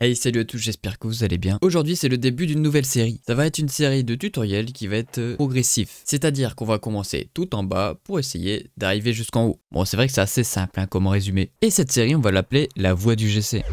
Hey salut à tous, j'espère que vous allez bien. Aujourd'hui c'est le début d'une nouvelle série. Ça va être une série de tutoriels qui va être euh, progressif. C'est-à-dire qu'on va commencer tout en bas pour essayer d'arriver jusqu'en haut. Bon c'est vrai que c'est assez simple hein, comme résumé. Et cette série on va l'appeler la voie du GC.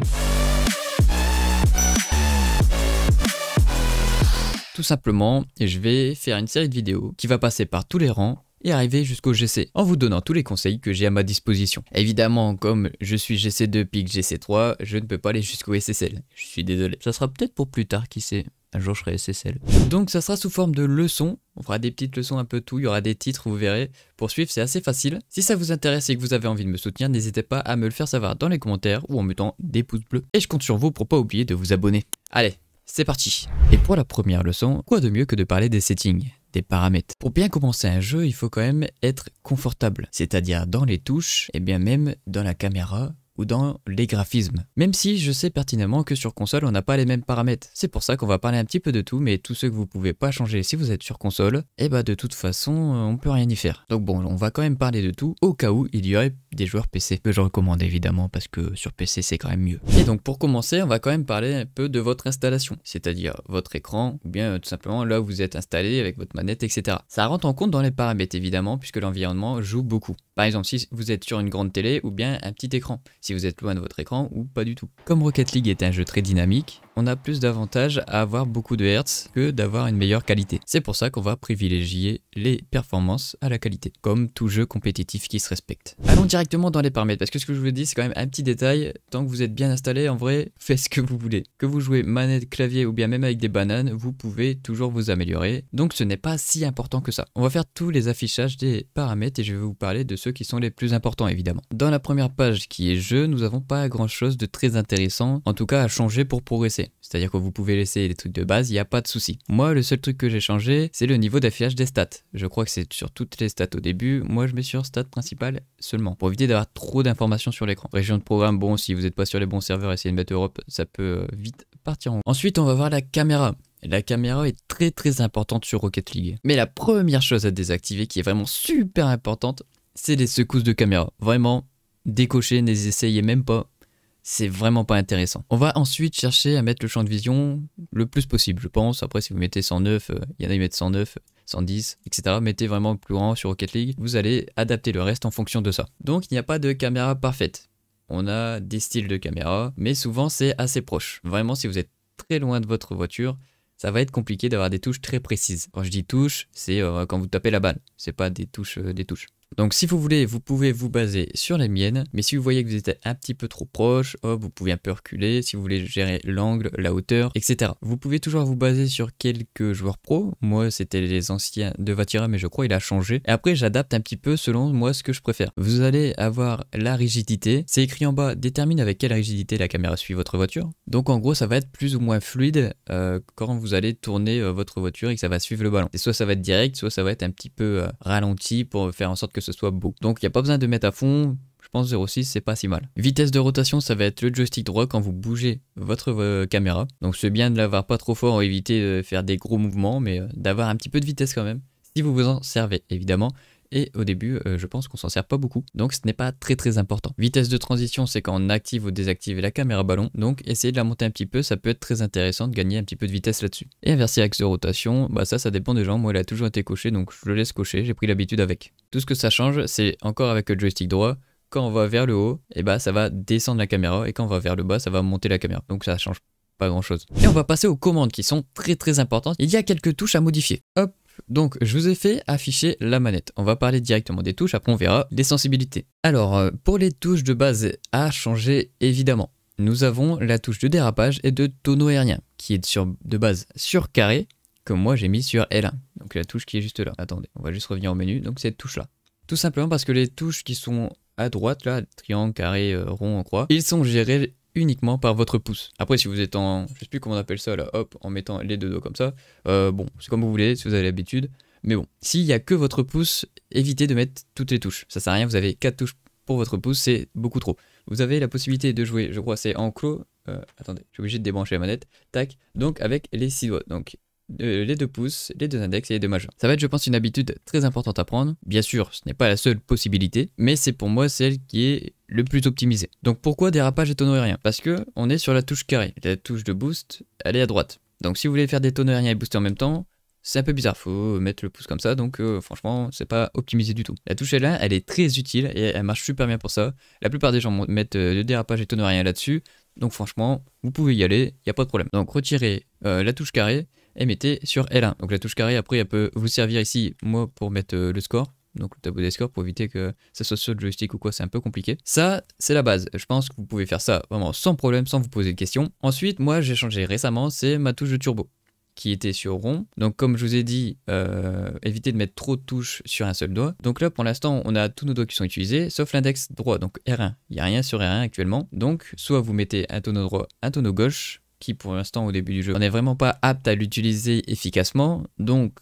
Tout simplement, je vais faire une série de vidéos qui va passer par tous les rangs et arriver jusqu'au GC en vous donnant tous les conseils que j'ai à ma disposition. Évidemment, comme je suis GC2 puis GC3, je ne peux pas aller jusqu'au SSL. Je suis désolé. Ça sera peut-être pour plus tard, qui sait un jour je serai SSL. Donc ça sera sous forme de leçons, on fera des petites leçons un peu tout, il y aura des titres, vous verrez. Pour suivre, c'est assez facile. Si ça vous intéresse et que vous avez envie de me soutenir, n'hésitez pas à me le faire savoir dans les commentaires ou en mettant des pouces bleus. Et je compte sur vous pour pas oublier de vous abonner. Allez, c'est parti Et pour la première leçon, quoi de mieux que de parler des settings paramètres. Pour bien commencer un jeu, il faut quand même être confortable, c'est-à-dire dans les touches et bien même dans la caméra ou dans les graphismes. Même si je sais pertinemment que sur console on n'a pas les mêmes paramètres. C'est pour ça qu'on va parler un petit peu de tout, mais tout ce que vous pouvez pas changer si vous êtes sur console, et eh bah de toute façon euh, on peut rien y faire. Donc bon, on va quand même parler de tout au cas où il y aurait des joueurs PC, que je recommande évidemment parce que sur PC c'est quand même mieux. Et donc pour commencer, on va quand même parler un peu de votre installation, c'est-à-dire votre écran ou bien euh, tout simplement là où vous êtes installé avec votre manette, etc. Ça rentre en compte dans les paramètres évidemment puisque l'environnement joue beaucoup. Par exemple si vous êtes sur une grande télé ou bien un petit écran si vous êtes loin de votre écran ou pas du tout. Comme Rocket League est un jeu très dynamique, on a plus d'avantages à avoir beaucoup de Hertz que d'avoir une meilleure qualité. C'est pour ça qu'on va privilégier les performances à la qualité, comme tout jeu compétitif qui se respecte. Allons directement dans les paramètres, parce que ce que je vous dis c'est quand même un petit détail, tant que vous êtes bien installé, en vrai, faites ce que vous voulez. Que vous jouez manette, clavier ou bien même avec des bananes, vous pouvez toujours vous améliorer, donc ce n'est pas si important que ça. On va faire tous les affichages des paramètres et je vais vous parler de ceux qui sont les plus importants évidemment. Dans la première page qui est jeu, nous n'avons pas grand chose de très intéressant, en tout cas à changer pour progresser. C'est-à-dire que vous pouvez laisser les trucs de base, il n'y a pas de souci. Moi, le seul truc que j'ai changé, c'est le niveau d'affichage des stats. Je crois que c'est sur toutes les stats au début. Moi, je mets sur stats principales seulement, pour éviter d'avoir trop d'informations sur l'écran. Région de programme, bon, si vous n'êtes pas sur les bons serveurs, essayez de mettre Europe, ça peut euh, vite partir en haut. Ensuite, on va voir la caméra. La caméra est très très importante sur Rocket League. Mais la première chose à désactiver, qui est vraiment super importante, c'est les secousses de caméra. Vraiment, décochez, n'essayez même pas c'est vraiment pas intéressant. On va ensuite chercher à mettre le champ de vision le plus possible, je pense. Après, si vous mettez 109, euh, il y en a qui mettent 109, 110, etc. Mettez vraiment plus grand sur Rocket League. Vous allez adapter le reste en fonction de ça. Donc, il n'y a pas de caméra parfaite. On a des styles de caméra, mais souvent c'est assez proche. Vraiment, si vous êtes très loin de votre voiture, ça va être compliqué d'avoir des touches très précises. Quand je dis touches, c'est euh, quand vous tapez la balle. C'est pas des touches, euh, des touches. Donc si vous voulez, vous pouvez vous baser sur les miennes, mais si vous voyez que vous êtes un petit peu trop proche, hop, vous pouvez un peu reculer, si vous voulez gérer l'angle, la hauteur, etc. Vous pouvez toujours vous baser sur quelques joueurs pro, moi c'était les anciens de Vatira, mais je crois qu'il a changé, et après j'adapte un petit peu selon moi ce que je préfère. Vous allez avoir la rigidité, c'est écrit en bas, détermine avec quelle rigidité la caméra suit votre voiture, donc en gros ça va être plus ou moins fluide euh, quand vous allez tourner euh, votre voiture et que ça va suivre le ballon. Et soit ça va être direct, soit ça va être un petit peu euh, ralenti pour faire en sorte que ce soit beau. Donc il n'y a pas besoin de mettre à fond, je pense 0.6 c'est pas si mal. Vitesse de rotation ça va être le joystick droit quand vous bougez votre euh, caméra. Donc c'est bien de l'avoir pas trop fort, éviter de faire des gros mouvements, mais euh, d'avoir un petit peu de vitesse quand même, si vous vous en servez évidemment et au début euh, je pense qu'on s'en sert pas beaucoup donc ce n'est pas très très important. Vitesse de transition c'est quand on active ou désactive la caméra ballon donc essayer de la monter un petit peu ça peut être très intéressant de gagner un petit peu de vitesse là-dessus. Et inverser axe de rotation bah ça ça dépend des gens moi elle a toujours été cochée donc je le laisse cocher j'ai pris l'habitude avec. Tout ce que ça change c'est encore avec le joystick droit quand on va vers le haut et eh bah ça va descendre la caméra et quand on va vers le bas ça va monter la caméra donc ça change pas grand chose. Et on va passer aux commandes qui sont très très importantes. Il y a quelques touches à modifier. Hop, donc je vous ai fait afficher la manette. On va parler directement des touches, après on verra les sensibilités. Alors euh, pour les touches de base à changer évidemment, nous avons la touche de dérapage et de tonneau aérien qui est sur, de base sur carré comme moi j'ai mis sur L1. Donc la touche qui est juste là. Attendez, on va juste revenir au menu. Donc cette touche là. Tout simplement parce que les touches qui sont à droite là, triangle, carré, euh, rond, croix, ils sont gérés uniquement par votre pouce. Après, si vous êtes en, je sais plus comment on appelle ça là, hop, en mettant les deux doigts comme ça, euh, bon, c'est comme vous voulez, si vous avez l'habitude. Mais bon, s'il y a que votre pouce, évitez de mettre toutes les touches. Ça sert à rien, vous avez quatre touches pour votre pouce, c'est beaucoup trop. Vous avez la possibilité de jouer, je crois, c'est en clos. Euh, attendez, je suis obligé de débrancher la manette. Tac, donc avec les six doigts. Donc euh, les deux pouces, les deux index et les deux majeurs. Ça va être, je pense, une habitude très importante à prendre. Bien sûr, ce n'est pas la seule possibilité, mais c'est pour moi celle qui est le plus optimisé. Donc pourquoi dérapage et tonneau rien Parce que on est sur la touche carrée. La touche de boost, elle est à droite. Donc si vous voulez faire des tonneaux aériens et booster en même temps, c'est un peu bizarre, faut mettre le pouce comme ça, donc euh, franchement, c'est pas optimisé du tout. La touche L1, elle est très utile et elle marche super bien pour ça. La plupart des gens mettent euh, le dérapage et tonneau aérien là-dessus, donc franchement, vous pouvez y aller, il a pas de problème. Donc retirez euh, la touche carrée et mettez sur L1. Donc la touche carrée, après, elle peut vous servir ici, moi, pour mettre le score, donc le tableau des scores pour éviter que ça soit sur le joystick ou quoi, c'est un peu compliqué. Ça, c'est la base. Je pense que vous pouvez faire ça vraiment sans problème, sans vous poser de questions. Ensuite, moi, j'ai changé récemment, c'est ma touche de turbo qui était sur rond. Donc comme je vous ai dit, euh, évitez de mettre trop de touches sur un seul doigt. Donc là pour l'instant on a tous nos doigts qui sont utilisés, sauf l'index droit, donc R1. Il n'y a rien sur R1 actuellement. Donc soit vous mettez un tonneau droit, un tonneau gauche, qui pour l'instant au début du jeu, on n'est vraiment pas apte à l'utiliser efficacement. Donc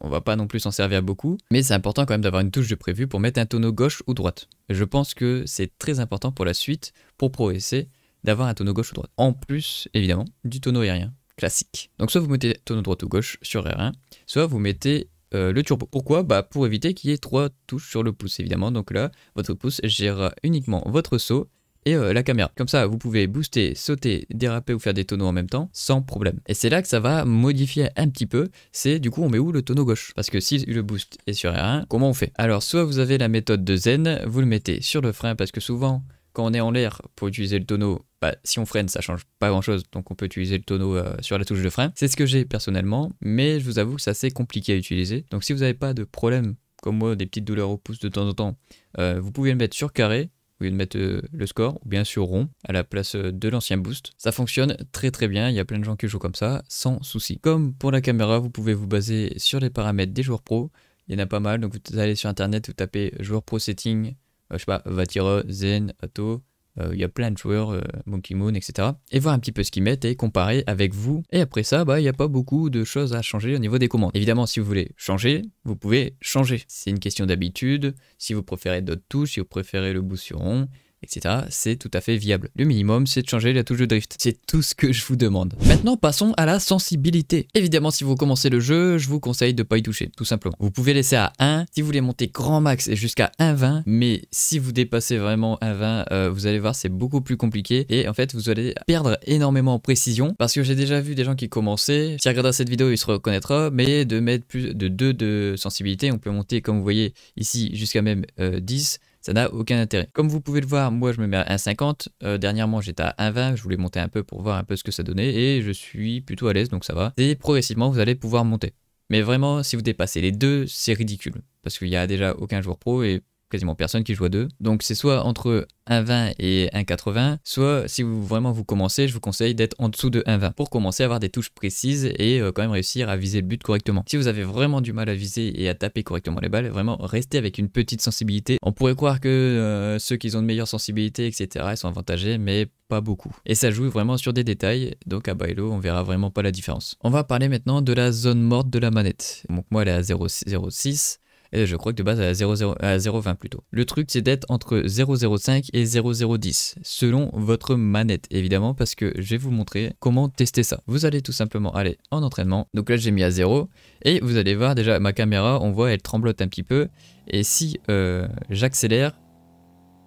on va pas non plus s'en servir beaucoup, mais c'est important quand même d'avoir une touche de prévu pour mettre un tonneau gauche ou droite. Je pense que c'est très important pour la suite, pour progresser, d'avoir un tonneau gauche ou droite. En plus, évidemment, du tonneau aérien classique. Donc soit vous mettez tonneau droite ou gauche sur R1, soit vous mettez euh, le turbo. Pourquoi bah Pour éviter qu'il y ait trois touches sur le pouce, évidemment. Donc là, votre pouce gérera uniquement votre saut et euh, la caméra. Comme ça, vous pouvez booster, sauter, déraper ou faire des tonneaux en même temps sans problème. Et c'est là que ça va modifier un petit peu. C'est du coup, on met où le tonneau gauche Parce que si le boost est sur R1, comment on fait Alors, soit vous avez la méthode de Zen, vous le mettez sur le frein parce que souvent, quand on est en l'air pour utiliser le tonneau, bah, si on freine, ça change pas grand chose, donc on peut utiliser le tonneau euh, sur la touche de frein. C'est ce que j'ai personnellement, mais je vous avoue que c'est assez compliqué à utiliser. Donc si vous n'avez pas de problème, comme moi, des petites douleurs au pouce de temps en temps, euh, vous pouvez le mettre sur carré, au lieu de mettre euh, le score, ou bien sur rond, à la place euh, de l'ancien boost. Ça fonctionne très très bien, il y a plein de gens qui jouent comme ça, sans souci. Comme pour la caméra, vous pouvez vous baser sur les paramètres des joueurs pro, il y en a pas mal, donc vous allez sur internet, vous tapez joueur pro setting, euh, je sais pas, Vatira, Zen, Ato... Euh, il y a plein de joueurs, euh, Monkey Moon, etc. Et voir un petit peu ce qu'ils mettent et comparer avec vous. Et après ça, bah, il n'y a pas beaucoup de choses à changer au niveau des commandes. Évidemment, si vous voulez changer, vous pouvez changer. C'est une question d'habitude, si vous préférez d'autres touches, si vous préférez le bout sur rond, etc. C'est tout à fait viable. Le minimum, c'est de changer la touche de drift. C'est tout ce que je vous demande. Maintenant, passons à la sensibilité. Évidemment, si vous commencez le jeu, je vous conseille de ne pas y toucher, tout simplement. Vous pouvez laisser à 1, si vous voulez monter grand max et jusqu'à 1,20, mais si vous dépassez vraiment 1,20, euh, vous allez voir, c'est beaucoup plus compliqué, et en fait, vous allez perdre énormément en précision, parce que j'ai déjà vu des gens qui commençaient, si regarde cette vidéo, il se reconnaîtra, mais de mettre plus de 2 de sensibilité, on peut monter, comme vous voyez ici, jusqu'à même 10, euh, ça n'a aucun intérêt. Comme vous pouvez le voir, moi je me mets à 1,50. Euh, dernièrement j'étais à 1,20, je voulais monter un peu pour voir un peu ce que ça donnait et je suis plutôt à l'aise donc ça va. Et progressivement vous allez pouvoir monter. Mais vraiment, si vous dépassez les deux, c'est ridicule. Parce qu'il n'y a déjà aucun jour pro et quasiment personne qui joue à 2. Donc c'est soit entre 1,20 et 1,80, soit si vous vraiment vous commencez, je vous conseille d'être en dessous de 1,20 pour commencer à avoir des touches précises et euh, quand même réussir à viser le but correctement. Si vous avez vraiment du mal à viser et à taper correctement les balles, vraiment restez avec une petite sensibilité. On pourrait croire que euh, ceux qui ont de meilleures sensibilités, etc., ils sont avantagés, mais pas beaucoup. Et ça joue vraiment sur des détails, donc à Bailo, on verra vraiment pas la différence. On va parler maintenant de la zone morte de la manette. Donc moi, elle est à 0,6 et je crois que de base à 0,20 à plutôt. Le truc c'est d'être entre 0,05 et 0,010 selon votre manette évidemment parce que je vais vous montrer comment tester ça. Vous allez tout simplement aller en entraînement. Donc là j'ai mis à 0 et vous allez voir déjà ma caméra on voit elle tremblote un petit peu et si euh, j'accélère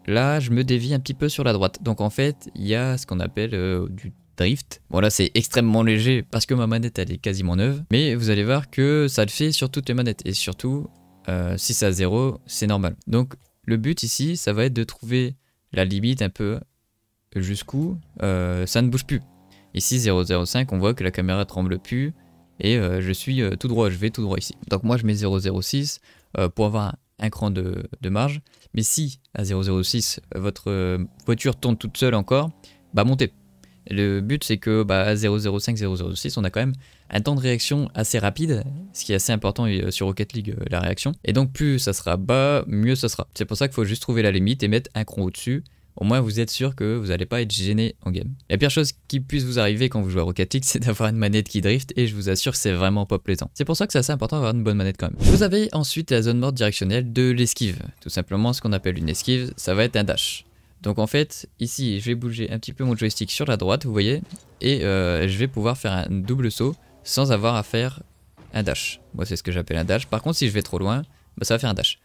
là je me dévie un petit peu sur la droite. Donc en fait il y a ce qu'on appelle euh, du drift. Bon là c'est extrêmement léger parce que ma manette elle est quasiment neuve mais vous allez voir que ça le fait sur toutes les manettes et surtout euh, si c'est à 0, c'est normal. Donc le but ici, ça va être de trouver la limite un peu jusqu'où euh, ça ne bouge plus. Ici 005, on voit que la caméra tremble plus et euh, je suis tout droit, je vais tout droit ici. Donc moi je mets 006 pour avoir un cran de, de, marge. Mais si à 006, votre voiture tourne toute seule encore, bah montez. Le but, c'est que à 0.05, 0.06, on a quand même un temps de réaction assez rapide, ce qui est assez important euh, sur Rocket League, euh, la réaction. Et donc, plus ça sera bas, mieux ça sera. C'est pour ça qu'il faut juste trouver la limite et mettre un cron au-dessus. Au moins, vous êtes sûr que vous n'allez pas être gêné en game. La pire chose qui puisse vous arriver quand vous jouez à Rocket League, c'est d'avoir une manette qui drift, et je vous assure, c'est vraiment pas plaisant. C'est pour ça que c'est assez important d'avoir une bonne manette quand même. Vous avez ensuite la zone morte directionnelle de l'esquive. Tout simplement, ce qu'on appelle une esquive, ça va être un dash. Donc en fait, ici, je vais bouger un petit peu mon joystick sur la droite, vous voyez, et euh, je vais pouvoir faire un double saut sans avoir à faire un dash. Moi, c'est ce que j'appelle un dash. Par contre, si je vais trop loin, bah, ça va faire un dash.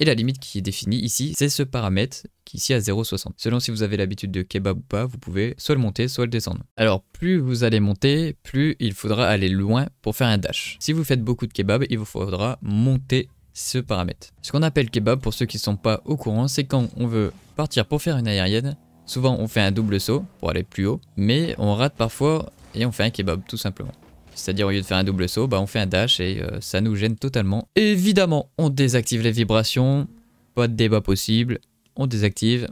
Et la limite qui est définie ici, c'est ce paramètre qui ici à 0,60. Selon si vous avez l'habitude de kebab ou pas, vous pouvez soit le monter, soit le descendre. Alors plus vous allez monter, plus il faudra aller loin pour faire un dash. Si vous faites beaucoup de kebab, il vous faudra monter ce paramètre. Ce qu'on appelle kebab pour ceux qui ne sont pas au courant, c'est quand on veut partir pour faire une aérienne, souvent on fait un double saut pour aller plus haut, mais on rate parfois et on fait un kebab tout simplement. C'est-à-dire au lieu de faire un double saut, bah, on fait un dash et euh, ça nous gêne totalement. Évidemment, on désactive les vibrations, pas de débat possible, on désactive.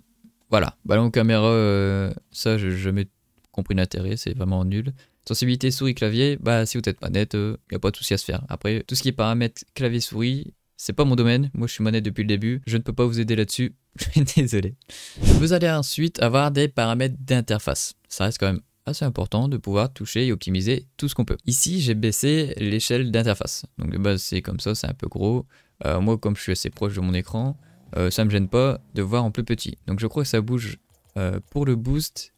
Voilà, ballon caméra, euh, ça je jamais compris l'intérêt, c'est vraiment nul. Sensibilité souris clavier, bah si vous êtes pas net, il euh, n'y a pas de souci à se faire. Après, tout ce qui est paramètre clavier souris, c'est pas mon domaine, moi je suis monnaie depuis le début, je ne peux pas vous aider là-dessus, désolé. Vous allez ensuite avoir des paramètres d'interface. Ça reste quand même assez important de pouvoir toucher et optimiser tout ce qu'on peut. Ici, j'ai baissé l'échelle d'interface. Donc de base, c'est comme ça, c'est un peu gros. Euh, moi, comme je suis assez proche de mon écran, euh, ça me gêne pas de voir en plus petit. Donc je crois que ça bouge euh, pour le boost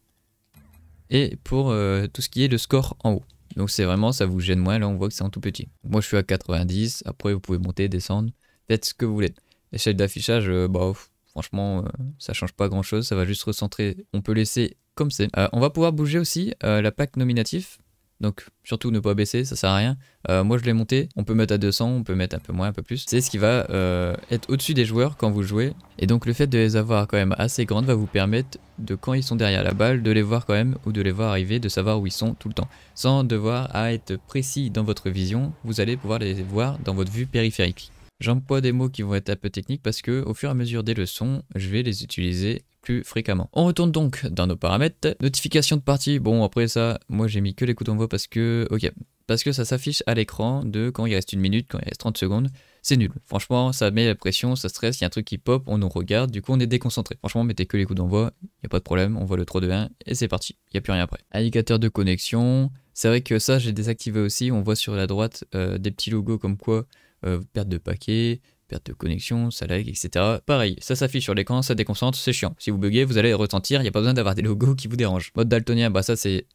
et pour tout ce qui est le score en haut. Donc c'est vraiment, ça vous gêne moins. Là, on voit que c'est en tout petit. Moi, je suis à 90. Après, vous pouvez monter, descendre. Faites ce que vous voulez. L'échelle d'affichage, euh, bah, franchement, euh, ça change pas grand chose. Ça va juste recentrer. On peut laisser comme c'est. Euh, on va pouvoir bouger aussi la pack nominatif. Donc surtout ne pas baisser, ça sert à rien. Euh, moi je l'ai monté, on peut mettre à 200, on peut mettre un peu moins, un peu plus. C'est ce qui va euh, être au-dessus des joueurs quand vous jouez. Et donc le fait de les avoir quand même assez grandes va vous permettre de quand ils sont derrière la balle, de les voir quand même ou de les voir arriver, de savoir où ils sont tout le temps. Sans devoir à être précis dans votre vision, vous allez pouvoir les voir dans votre vue périphérique. J'emploie des mots qui vont être un peu techniques parce que au fur et à mesure des leçons, je vais les utiliser fréquemment. On retourne donc dans nos paramètres. Notification de partie, bon après ça, moi j'ai mis que les coups d'envoi parce que, ok, parce que ça s'affiche à l'écran de quand il reste une minute, quand il reste 30 secondes. C'est nul. Franchement, ça met la pression, ça stresse, il y a un truc qui pop, on nous regarde, du coup on est déconcentré. Franchement, mettez que les coups d'envoi, il n'y a pas de problème, on voit le 3, 2, 1 et c'est parti. Il n'y a plus rien après. Indicateur de connexion, c'est vrai que ça j'ai désactivé aussi, on voit sur la droite euh, des petits logos comme quoi euh, perte de paquet, perte de connexion, ça lag, etc. Pareil, ça s'affiche sur l'écran, ça déconcentre, c'est chiant. Si vous buguez, vous allez retentir, il n'y a pas besoin d'avoir des logos qui vous dérangent. Mode daltonien, bah ça c'est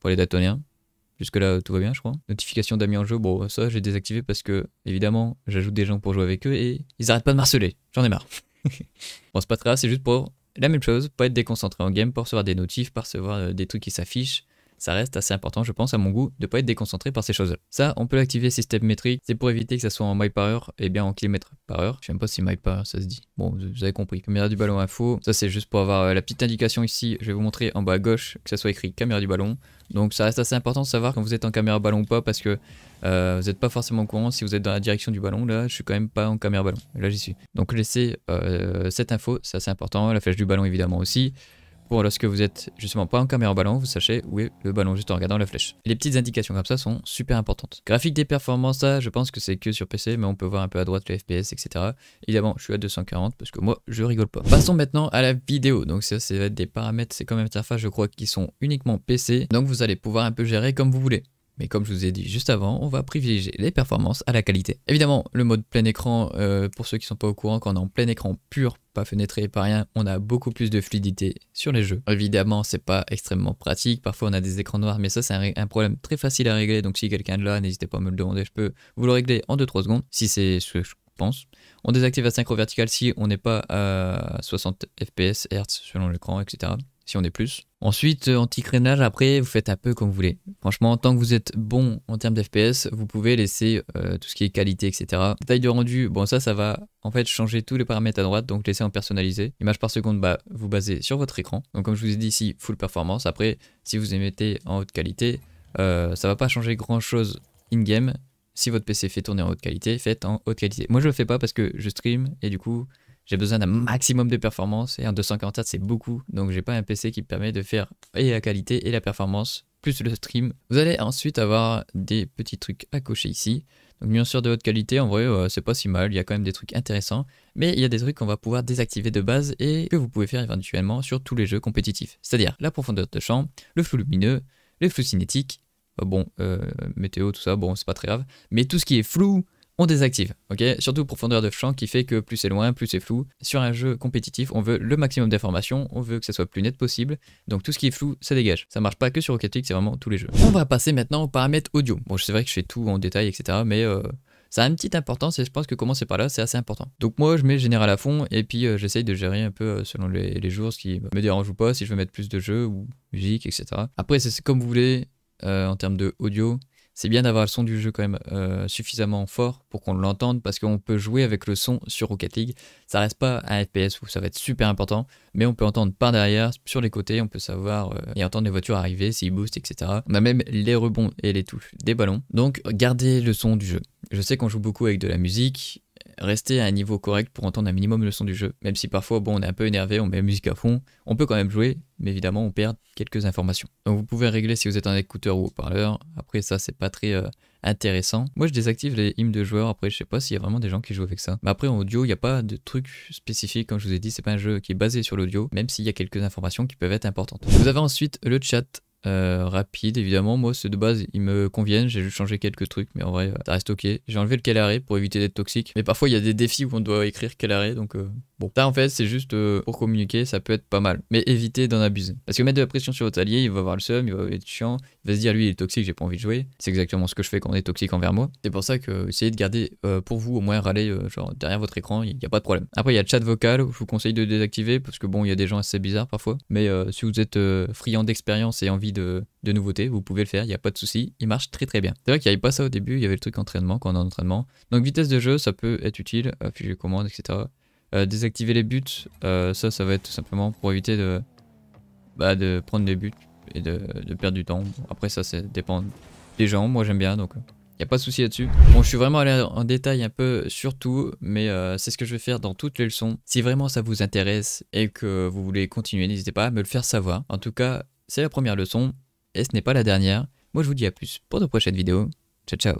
pour les daltoniens. Jusque-là, tout va bien, je crois. Notification d'amis en jeu, bon, ça j'ai désactivé parce que, évidemment, j'ajoute des gens pour jouer avec eux et ils arrêtent pas de marceler. J'en ai marre. bon, c'est pas très grave, c'est juste pour la même chose, pas être déconcentré en game, pour recevoir des notifs, pour recevoir euh, des trucs qui s'affichent, ça reste assez important, je pense, à mon goût, de ne pas être déconcentré par ces choses-là. Ça, on peut l'activer système métrique, c'est pour éviter que ça soit en mile par heure, et eh bien en kilomètres par heure. Je sais même pas si mile par heure ça se dit. Bon, vous avez compris. Caméra du ballon info, ça c'est juste pour avoir euh, la petite indication ici, je vais vous montrer en bas à gauche que ça soit écrit caméra du ballon. Donc ça reste assez important de savoir quand vous êtes en caméra ballon ou pas parce que euh, vous n'êtes pas forcément au courant si vous êtes dans la direction du ballon. Là, je suis quand même pas en caméra ballon. Là, j'y suis. Donc laissez euh, cette info, c'est assez important. La flèche du ballon évidemment aussi pour lorsque vous êtes justement pas en caméra ballon, vous sachez où est le ballon juste en regardant la flèche. Les petites indications comme ça sont super importantes. Graphique des performances, ça je pense que c'est que sur PC, mais on peut voir un peu à droite le FPS, etc. Évidemment, je suis à 240 parce que moi, je rigole pas. Passons maintenant à la vidéo. Donc ça, être des paramètres, c'est comme interface, je crois, qui sont uniquement PC. Donc vous allez pouvoir un peu gérer comme vous voulez. Mais comme je vous ai dit juste avant, on va privilégier les performances à la qualité. Évidemment, le mode plein écran, euh, pour ceux qui ne sont pas au courant, quand on est en plein écran pur, pas fenêtré, par rien, on a beaucoup plus de fluidité sur les jeux. Évidemment, c'est pas extrêmement pratique. Parfois, on a des écrans noirs, mais ça, c'est un, problème très facile à régler. Donc, si quelqu'un de là, n'hésitez pas à me le demander, je peux vous le régler en 2-3 secondes, si c'est ce que je pense. On désactive la synchro verticale si on n'est pas à 60 fps, Hz selon l'écran, etc si on est plus. Ensuite, euh, anti-crénage, après, vous faites un peu comme vous voulez. Franchement, tant que vous êtes bon en termes d'FPS, vous pouvez laisser euh, tout ce qui est qualité, etc. Taille de rendu, bon ça, ça va en fait changer tous les paramètres à droite, donc laissez en personnalisé. Image par seconde, bah, vous basez sur votre écran. Donc comme je vous ai dit ici, full performance. Après, si vous émettez en haute qualité, euh, ça va pas changer grand-chose in-game. Si votre PC fait tourner en haute qualité, faites en haute qualité. Moi, je le fais pas parce que je stream et du coup, j'ai besoin d'un maximum de performance et un 244 c'est beaucoup donc j'ai pas un PC qui permet de faire et la qualité et la performance plus le stream. Vous allez ensuite avoir des petits trucs à cocher ici. Donc bien sûr de haute qualité en vrai euh, c'est pas si mal, il y a quand même des trucs intéressants mais il y a des trucs qu'on va pouvoir désactiver de base et que vous pouvez faire éventuellement sur tous les jeux compétitifs. C'est-à-dire la profondeur de champ, le flou lumineux, le flou cinétique, euh, bon, euh, météo, tout ça, bon, c'est pas très grave. Mais tout ce qui est flou, on désactive, ok Surtout profondeur de champ qui fait que plus c'est loin, plus c'est flou. Sur un jeu compétitif, on veut le maximum d'informations, on veut que ça soit plus net possible, donc tout ce qui est flou, ça dégage. Ça marche pas que sur Rocket League, c'est vraiment tous les jeux. On va passer maintenant aux paramètres audio. Bon, c'est vrai que je fais tout en détail, etc., mais euh, ça a une petite importance et je pense que commencer par là, c'est assez important. Donc moi, je mets général à fond et puis euh, j'essaye de gérer un peu euh, selon les, jours, ce qui me dérange ou pas, si je veux mettre plus de jeux ou musique, etc. Après, c'est comme vous voulez en termes de audio c'est bien d'avoir le son du jeu quand même euh, suffisamment fort pour qu'on l'entende parce qu'on peut jouer avec le son sur Rocket League. Ça reste pas un FPS où ça va être super important, mais on peut entendre par derrière, sur les côtés, on peut savoir euh, et entendre les voitures arriver, s'ils boostent, etc. On a même les rebonds et les touches des ballons. Donc gardez le son du jeu. Je sais qu'on joue beaucoup avec de la musique, rester à un niveau correct pour entendre un minimum le son du jeu, même si parfois bon on est un peu énervé, on met la musique à fond, on peut quand même jouer, mais évidemment on perd quelques informations. Donc vous pouvez régler si vous êtes un écouteur ou haut-parleur, après ça c'est pas très euh, intéressant. Moi je désactive les hymnes de joueurs, après je sais pas s'il y a vraiment des gens qui jouent avec ça. Mais après en audio il n'y a pas de truc spécifique, comme je vous ai dit, c'est pas un jeu qui est basé sur l'audio, même s'il y a quelques informations qui peuvent être importantes. Vous avez ensuite le chat euh, rapide évidemment moi c'est de base ils me conviennent j'ai juste changé quelques trucs mais en vrai euh, ça reste ok j'ai enlevé le calaré pour éviter d'être toxique mais parfois il y a des défis où on doit écrire calaré donc euh, Bon, ça en fait, c'est juste euh, pour communiquer, ça peut être pas mal. Mais évitez d'en abuser. Parce que mettre de la pression sur votre allié, il va voir le seum, il va être chiant, il va se dire lui il est toxique, j'ai pas envie de jouer. C'est exactement ce que je fais quand on est toxique envers moi. C'est pour ça que essayez de garder euh, pour vous au moins râler euh, genre derrière votre écran, il n'y a pas de problème. Après, il y a le chat vocal, je vous conseille de désactiver parce que bon, il y a des gens assez bizarres parfois. Mais si vous êtes friand d'expérience et envie de, de nouveautés, vous pouvez le faire, il n'y a pas de souci, il marche très très bien. C'est vrai qu'il n'y avait pas ça au début, il y avait le truc entraînement quand on est en entraînement. Donc vitesse de jeu, ça peut être utile, afficher commande, etc. Euh, désactiver les buts, euh, ça, ça va être tout simplement pour éviter de, bah, de prendre des buts et de, perdre du temps. Après, ça, ça dépend des gens. Moi, j'aime bien, donc il euh, n'y a pas de souci là-dessus. Bon, je suis vraiment allé en détail un peu sur tout, mais c'est ce que je vais faire dans toutes les leçons. Si vraiment ça vous intéresse et que vous voulez continuer, n'hésitez pas à me le faire savoir. En tout cas, c'est la première leçon et ce n'est pas la dernière. Moi, je vous dis à plus pour de prochaines vidéos. Ciao, ciao